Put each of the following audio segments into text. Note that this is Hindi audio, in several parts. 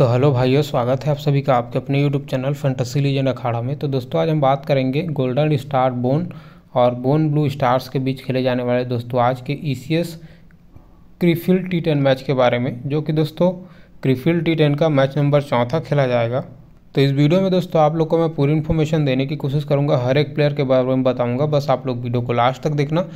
तो हेलो भाइयों स्वागत है आप सभी का आपके अपने यूट्यूब चैनल फंटसी लीजेंड अखाड़ा में तो दोस्तों आज हम बात करेंगे गोल्डन स्टार बोन और बोन ब्लू स्टार्स के बीच खेले जाने वाले दोस्तों आज के E C S Krefeld T ten match के बारे में जो कि दोस्तों क्रीफील्ड टी टेन का मैच नंबर चौथा खेला जाएगा तो इस वीडियो में दोस्तों आप लोग को मैं पूरी इन्फॉर्मेशन देने की कोशिश करूंगा हर एक प्लेयर के बारे में बताऊँगा बस आप लोग वीडियो को लास्ट तक देखना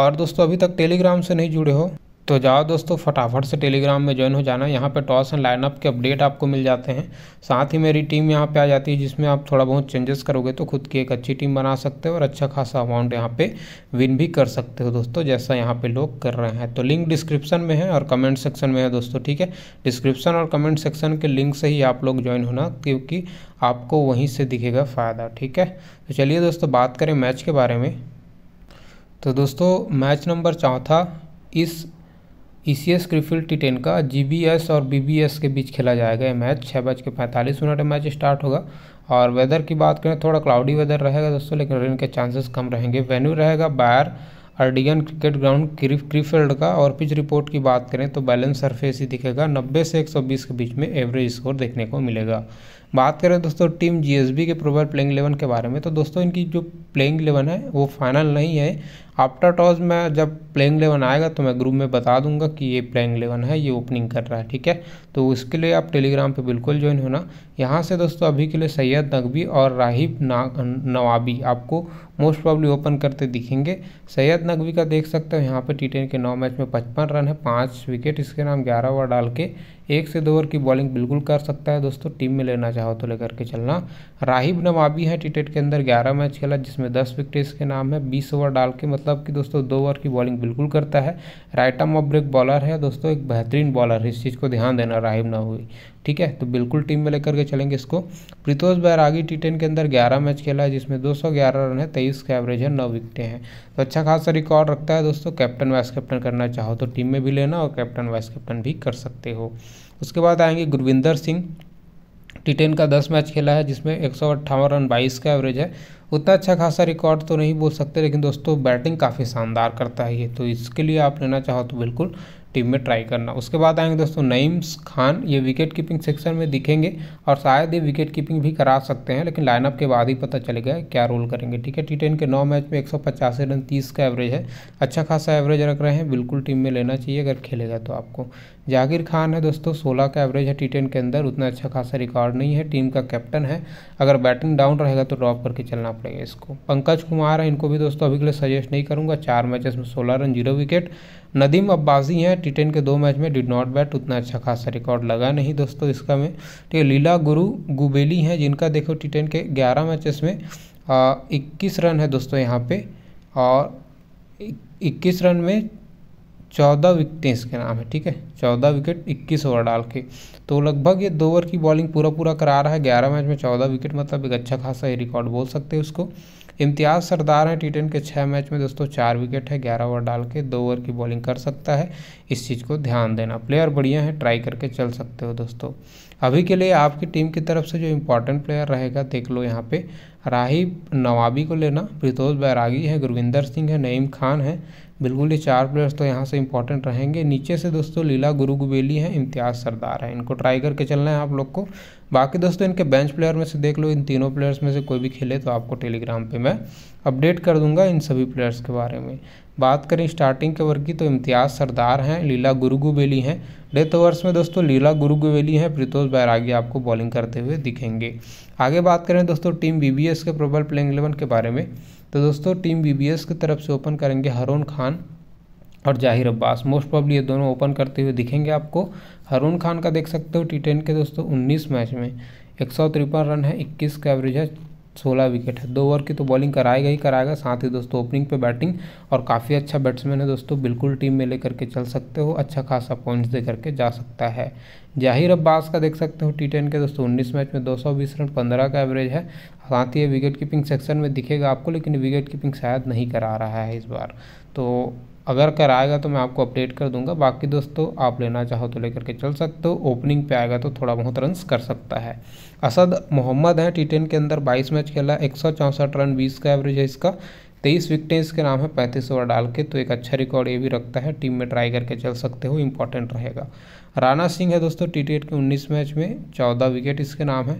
और दोस्तों अभी तक टेलीग्राम से नहीं जुड़े हो तो जाओ दोस्तों फटाफट से टेलीग्राम में ज्वाइन हो जाना यहाँ पे टॉस एंड लाइनअप के अपडेट आपको मिल जाते हैं साथ ही मेरी टीम यहाँ पे आ जाती है जिसमें आप थोड़ा बहुत चेंजेस करोगे तो खुद की एक अच्छी टीम बना सकते हो और अच्छा खासा अमाउंट यहाँ पे विन भी कर सकते हो दोस्तों जैसा यहाँ पे लोग कर रहे हैं तो लिंक डिस्क्रिप्शन में है और कमेंट सेक्शन में है दोस्तों ठीक है डिस्क्रिप्शन और कमेंट सेक्शन के लिंक से ही आप लोग ज्वाइन होना क्योंकि आपको वहीं से दिखेगा फ़ायदा ठीक है तो चलिए दोस्तों बात करें मैच के बारे में तो दोस्तों मैच नंबर चौथा इस ई सी एस क्रिफिल टिटेन का जी बी एस और बी बी एस के बीच खेला जाएगा ये मैच छः बज के पैंतालीस मिनट मैच स्टार्ट होगा और वेदर की बात करें थोड़ा क्लाउडी वेदर रहेगा दोस्तों लेकिन रेन के चांसेस कम रहेंगे वेन्यू रहेगा Bayer Uerdingen cricket ground Krefeld का और पिच रिपोर्ट की बात करें तो बैलेंस सरफेस ही दिखेगा 90 से 120 के बीच में एवरेज स्कोर देखने को मिलेगा बात करें दोस्तों टीम जीएसबी के प्रोबल प्लेइंग इलेवन के बारे में तो दोस्तों इनकी जो प्लेइंग इलेवन है वो फाइनल नहीं है आफ्टर टॉस मैं जब प्लेइंग एलेवन आएगा तो मैं ग्रुप में बता दूंगा कि ये प्लेइंग इलेवन है ये ओपनिंग कर रहा है ठीक है तो उसके लिए आप टेलीग्राम पे बिल्कुल ज्वाइन होना यहाँ से दोस्तों अभी के लिए सैयद नकवी और राहिब नवाबी आपको मोस्ट प्रॉब्ली ओपन करते दिखेंगे सैयद नकवी का देख सकते हो यहाँ पर टी के नौ मैच में पचपन रन है पाँच विकेट इसके नाम ग्यारह ओवर डाल के एक से दो ओवर की बॉलिंग बिल्कुल कर सकता है दोस्तों टीम में लेना चाहो तो लेकर के चलना राहिब नवाबी है टी के अंदर ग्यारह मैच खेला जिसमें दस विकेट इसके नाम है बीस ओवर डाल के मतलब मतलब कि दोस्तों दो ओवर की बॉलिंग बिल्कुल करता है right arm off break bowler है दोस्तों एक बेहतरीन बॉलर है इस चीज़ को ध्यान देना राहिब ना हुई ठीक है तो बिल्कुल टीम में लेकर के चलेंगे इसको प्रितोष बैरागी टी टेन के अंदर ग्यारह मैच खेला है जिसमें ग्यारह रन है तेईस का एवरेज है नौ विकटें हैं तो अच्छा खासा रिकॉर्ड रखता है दोस्तों कैप्टन वाइस कैप्टन करना चाहो तो टीम में भी लेना और कैप्टन वाइस कैप्टन भी कर सकते हो उसके बाद आएंगे गुरविंदर सिंह टी टेन का दस मैच खेला है जिसमें एक रन बाईस का एवरेज है उतना अच्छा खासा रिकॉर्ड तो नहीं बोल सकते लेकिन दोस्तों बैटिंग काफ़ी शानदार करता है ये तो इसके लिए आप लेना चाहो तो बिल्कुल टीम में ट्राई करना उसके बाद आएंगे दोस्तों नईम्स खान ये विकेट कीपिंग सेक्शन में दिखेंगे और शायद ये विकेट कीपिंग भी करा सकते हैं लेकिन लाइनअप के बाद ही पता चलेगा क्या रोल करेंगे ठीक है टी टेन के नौ मैच में एक रन तीस का एवरेज है अच्छा खासा एवरेज रख रहे हैं बिल्कुल टीम में लेना चाहिए अगर खेलेगा तो आपको जागीर खान है दोस्तों सोलह का एवरेज है टी टेन के अंदर उतना अच्छा खासा रिकॉर्ड नहीं है टीम का कैप्टन है अगर बैटिंग डाउन रहेगा तो ड्रॉप करके चलना पड़ेगा इसको पंकज कुमार है इनको भी दोस्तों अभी के लिए सजेस्ट नहीं करूँगा चार मैचेस में सोलह run zero wicket Nadeem Abbasi हैं टी टेन के दो मैच में डिड नॉट बैट उतना अच्छा खासा रिकॉर्ड लगा नहीं दोस्तों इसका में ठीक तो है लीला गुरु गुबेली हैं जिनका देखो टी टेन के ग्यारह मैचेस में इक्कीस रन है दोस्तों यहाँ पे और इक्कीस रन में चौदह विकटें इसके नाम है ठीक है चौदह विकेट इक्कीस ओवर डाल के तो लगभग ये दो ओवर की बॉलिंग पूरा पूरा करा रहा है ग्यारह मैच में चौदह विकेट मतलब एक अच्छा खासा ये रिकॉर्ड बोल सकते हैं उसको इम्तियाज़ सरदार हैं टी के छः मैच में दोस्तों चार विकेट है ग्यारह ओवर डाल के दो ओवर की बॉलिंग कर सकता है इस चीज़ को ध्यान देना प्लेयर बढ़िया है ट्राई करके चल सकते हो दोस्तों अभी के लिए आपकी टीम की तरफ से जो इम्पोर्टेंट प्लेयर रहेगा देख लो यहाँ पे राहिब नवाबी को लेना प्रितोष बैरागी है गुरविंदर सिंह है नईम खान है बिल्कुल ये चार प्लेयर्स तो यहाँ से इम्पोर्टेंट रहेंगे नीचे से दोस्तों लीला गुरु गुबेली है इम्तियाज़ सरदार है इनको ट्राई करके चलना है आप लोग को बाकी दोस्तों इनके बेंच प्लेयर में से देख लो इन तीनों प्लेयर्स में से कोई भी खेले तो आपको टेलीग्राम पे मैं अपडेट कर दूंगा इन सभी प्लेयर्स के बारे में बात करें स्टार्टिंग के वर्ग की तो इम्तियाज़ सरदार हैं लीला गुरुगुबेली हैं डेथ ओवर्स में दोस्तों लीला गुरुगुबेली हैं प्रीतोष बैरागी आपको बॉलिंग करते हुए दिखेंगे आगे बात करें दोस्तों टीम बी के प्रोबल प्लेइंग एलेवन के बारे में तो दोस्तों टीम बी की तरफ से ओपन करेंगे हरून खान और जाहिर अब्बास मोस्ट प्रॉब्ली ये दोनों ओपन करते हुए दिखेंगे आपको हरून खान का देख सकते हो टी टेन के दोस्तों उन्नीस मैच में एक सौ तिरपन रन है इक्कीस का एवरेज है सोलह विकेट है दो ओवर की तो बॉलिंग कराएगा ही कराएगा साथ ही दोस्तों ओपनिंग पे बैटिंग और काफ़ी अच्छा बैट्समैन है दोस्तों बिल्कुल टीम में लेकर के चल सकते हो अच्छा खासा पॉइंट्स दे करके जा सकता है जाहिर अब्बास का देख सकते हो टी टेन के दोस्तों उन्नीस मैच में दो सौ बीस रन पंद्रह का एवरेज है साथ ही विकेट कीपिंग सेक्शन में दिखेगा आपको लेकिन विकेट कीपिंग शायद नहीं करा रहा है इस बार तो अगर कर आएगा तो मैं आपको अपडेट कर दूंगा बाकी दोस्तों आप लेना चाहो तो लेकर के चल सकते हो ओपनिंग पे आएगा तो थोड़ा बहुत रन कर सकता है असद मोहम्मद हैं टी टेन के अंदर 22 मैच खेला एक रन 20 का एवरेज है इसका तेईस विकटें इसके नाम है पैंतीस ओवर डाल के तो एक अच्छा रिकॉर्ड ये भी रखता है टीम में ट्राई करके चल सकते हो इंपॉर्टेंट रहेगा राणा सिंह है दोस्तों टी के उन्नीस मैच में चौदह विकेट इसके नाम है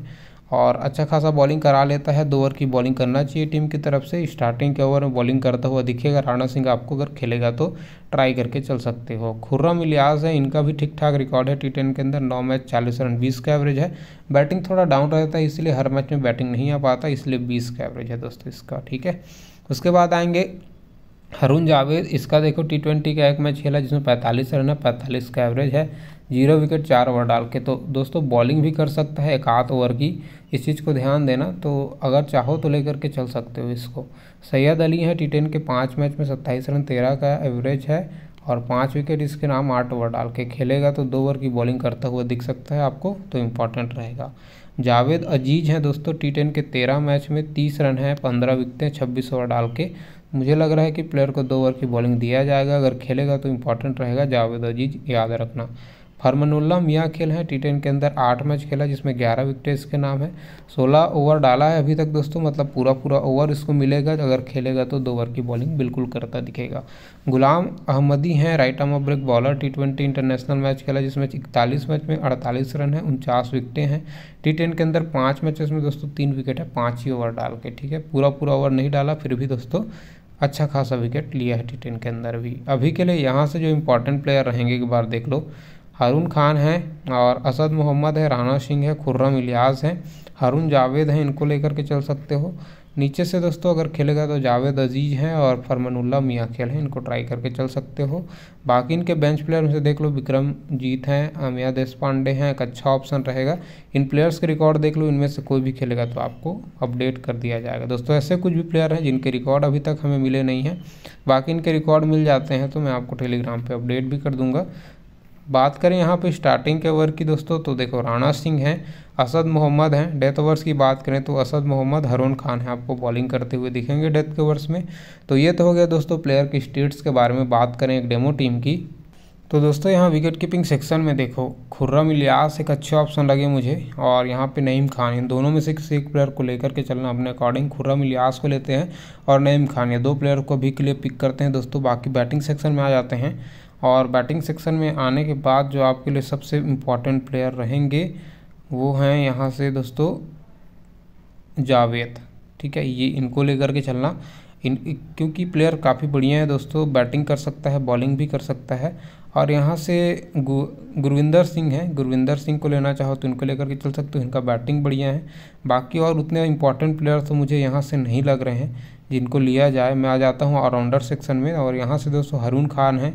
और अच्छा खासा बॉलिंग करा लेता है दो ओवर की बॉलिंग करना चाहिए टीम की तरफ से स्टार्टिंग के ओवर में बॉलिंग करता हुआ दिखेगा राणा सिंह आपको अगर खेलेगा तो ट्राई करके चल सकते हो खुर्रम इलियास है इनका भी ठीक ठाक रिकॉर्ड है टी टेन के अंदर नौ मैच चालीस रन बीस का एवरेज है बैटिंग थोड़ा डाउन रहता है इसलिए हर मैच में बैटिंग नहीं आ पाता इसलिए बीस का एवरेज है दोस्तों इसका ठीक है उसके बाद आएंगे हरुण जावेद इसका देखो टी ट्वेंटी का एक मैच खेला जिसमें पैंतालीस रन है पैंतालीस का एवरेज है जीरो विकेट चार ओवर डाल के तो दोस्तों बॉलिंग भी कर सकता है एक आध ओवर की इस चीज़ को ध्यान देना तो अगर चाहो तो लेकर के चल सकते हो इसको सैयद अली हैं टी टेन के पाँच मैच में सत्ताईस रन तेरह का एवरेज है और पाँच विकेट इसके नाम आठ ओवर डाल के खेलेगा तो दो ओवर की बॉलिंग करता हुआ दिख सकता है आपको तो इम्पॉर्टेंट रहेगा जावेद अजीज हैं दोस्तों टी टेन के तेरह मैच में तीस रन हैं पंद्रह विकटें छब्बीस ओवर डाल के मुझे लग रहा है कि प्लेयर को दो ओवर की बॉलिंग दिया जाएगा अगर खेलेगा तो इंपॉर्टेंट रहेगा जावेद अजीज याद रखना फरमनुल्ला मियाँ खेल हैं टी टेन के अंदर आठ मैच खेला जिसमें ग्यारह विकेट इसके नाम है सोलह ओवर डाला है अभी तक दोस्तों मतलब पूरा पूरा ओवर इसको मिलेगा अगर खेलेगा तो दो ओवर की बॉलिंग बिल्कुल करता दिखेगा गुलाम अहमदी हैं right arm off break bowler T twenty international match खेला जिसमें इकतालीस मैच में अड़तालीस रन है उनचास विकटें हैं टी टेन के अंदर पाँच मैचेस में दोस्तों तीन विकेट है पाँच ही ओवर डाल के ठीक है पूरा पूरा ओवर नहीं डाला फिर भी दोस्तों अच्छा खासा विकेट लिया है टी के अंदर भी अभी के लिए यहाँ से जो इम्पोर्टेंट प्लेयर रहेंगे एक बार देख लो हारून खान हैं और असद मोहम्मद है राना सिंह है खुर्रम इलियास हैं हारून जावेद हैं इनको लेकर के चल सकते हो नीचे से दोस्तों अगर खेलेगा तो जावेद अजीज़ हैं और फरमानुल्ला मियाँ खेल हैं इनको ट्राई करके चल सकते हो बाकी इनके बेंच प्लेयर में से देख लो विक्रम जीत हैं अमिया देश पांडे हैं एक अच्छा ऑप्शन रहेगा इन प्लेयर्स के रिकॉर्ड देख लो इनमें से कोई भी खेलेगा तो आपको अपडेट कर दिया जाएगा दोस्तों ऐसे कुछ भी प्लेयर हैं जिनके रिकॉर्ड अभी तक हमें मिले नहीं हैं बाकी इनके रिकॉर्ड मिल जाते हैं तो मैं आपको टेलीग्राम पर अपडेट भी कर दूँगा बात करें यहाँ पे स्टार्टिंग के वर्ग की दोस्तों तो देखो राणा सिंह हैं असद मोहम्मद हैं डेथ ओवर्स की बात करें तो असद मोहम्मद हरून खान हैं आपको बॉलिंग करते हुए दिखेंगे डेथ के ओवर्स में तो ये तो हो गया दोस्तों प्लेयर की स्टेट्स के बारे में बात करें एक डेमो टीम की तो दोस्तों यहाँ विकेट कीपिंग सेक्शन में देखो खुर्रम इलियास एक अच्छे ऑप्शन लगे मुझे और यहाँ पे नईम खान इन दोनों में से किसी एक प्लेयर को लेकर के चलना अपने अकॉर्डिंग खुर्रम इलियास को लेते हैं और नईम खान ये दो प्लेयर को भी के लिए पिक करते हैं दोस्तों बाकी बैटिंग सेक्शन में आ जाते हैं और बैटिंग सेक्शन में आने के बाद जो आपके लिए सबसे इम्पॉर्टेंट प्लेयर रहेंगे वो हैं यहाँ से दोस्तों जावेद ठीक है ये इनको लेकर के चलना इन क्योंकि प्लेयर काफ़ी बढ़िया है दोस्तों बैटिंग कर सकता है बॉलिंग भी कर सकता है और यहाँ से गु, गुरविंदर सिंह है गुरविंदर सिंह को लेना चाहो तो इनको लेकर के चल सकते हो इनका बैटिंग बढ़िया है बाकी और उतने इंपॉर्टेंट प्लेयर तो मुझे यहाँ से नहीं लग रहे हैं जिनको लिया जाए मैं आ जाता हूँ ऑलराउंडर सेक्शन में और यहाँ से दोस्तों हरून खान हैं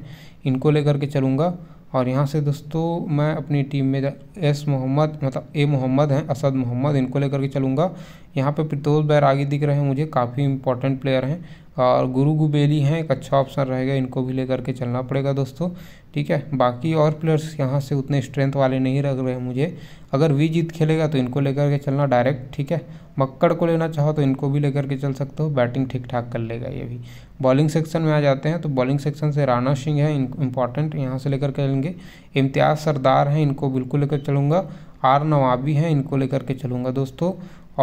इनको लेकर के चलूँगा और यहाँ से दोस्तों मैं अपनी टीम में एस मोहम्मद मतलब ए मोहम्मद हैं असद मोहम्मद इनको लेकर के चलूँगा यहाँ पे प्रतोष बैरागी दिख रहे हैं मुझे काफ़ी इंपॉर्टेंट प्लेयर हैं और गुरु गुबेली हैं एक अच्छा ऑप्शन रहेगा इनको भी लेकर के चलना पड़ेगा दोस्तों ठीक है बाकी और प्लेयर्स यहाँ से उतने स्ट्रेंथ वाले नहीं रख रहे हैं मुझे अगर वी जीत खेलेगा तो इनको लेकर के चलना डायरेक्ट ठीक है मक्कड़ को लेना चाहो तो इनको भी लेकर के चल सकते हो बैटिंग ठीक ठाक कर लेगा ये भी बॉलिंग सेक्शन में आ जाते हैं तो बॉलिंग सेक्शन से राणा सिंह है इंपॉर्टेंट यहाँ से लेकर के चलेंगे इम्तियाज़ सरदार हैं इनको बिल्कुल लेकर चलूँगा आर नवाबी हैं इनको लेकर के चलूँगा दोस्तों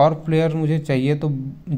और प्लेयर मुझे चाहिए तो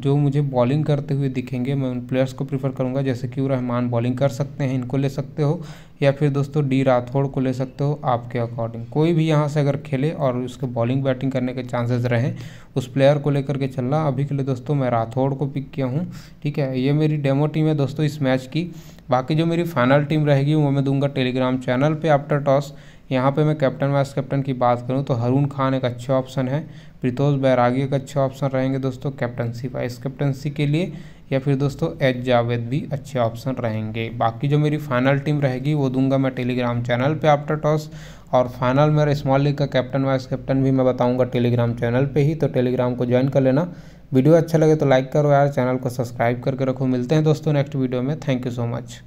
जो मुझे बॉलिंग करते हुए दिखेंगे मैं उन प्लेयर्स को प्रीफर करूँगा जैसे कि रहमान बॉलिंग कर सकते हैं इनको ले सकते हो या फिर दोस्तों डी राठौड़ को ले सकते हो आपके अकॉर्डिंग कोई भी यहाँ से अगर खेले और उसके बॉलिंग बैटिंग करने के चांसेस रहें उस प्लेयर को लेकर के चलना अभी के लिए दोस्तों मैं राठौड़ को पिक किया हूँ ठीक है ये मेरी डेमो टीम है दोस्तों इस मैच की बाकी जो मेरी फाइनल टीम रहेगी वो मैं दूंगा टेलीग्राम चैनल पर आफ्टर टॉस यहाँ पे मैं कैप्टन वाइस कैप्टन की बात करूँ तो हरून खान एक अच्छे ऑप्शन है प्रीतोष बैरागी एक अच्छे ऑप्शन रहेंगे दोस्तों कैप्टनसी वाइस कैप्टनसी के लिए या फिर दोस्तों एच जावेद भी अच्छे ऑप्शन रहेंगे बाकी जो मेरी फाइनल टीम रहेगी वो दूंगा मैं टेलीग्राम चैनल पे आफ्टर टॉस और फाइनल मेरा स्मॉल लीग का कैप्टन वाइस कैप्टन भी मैं बताऊंगा टेलीग्राम चैनल पे ही तो टेलीग्राम को ज्वाइन कर लेना वीडियो अच्छा लगे तो लाइक करो यार चैनल को सब्सक्राइब करके रखो मिलते हैं दोस्तों नेक्स्ट वीडियो में थैंक यू सो मच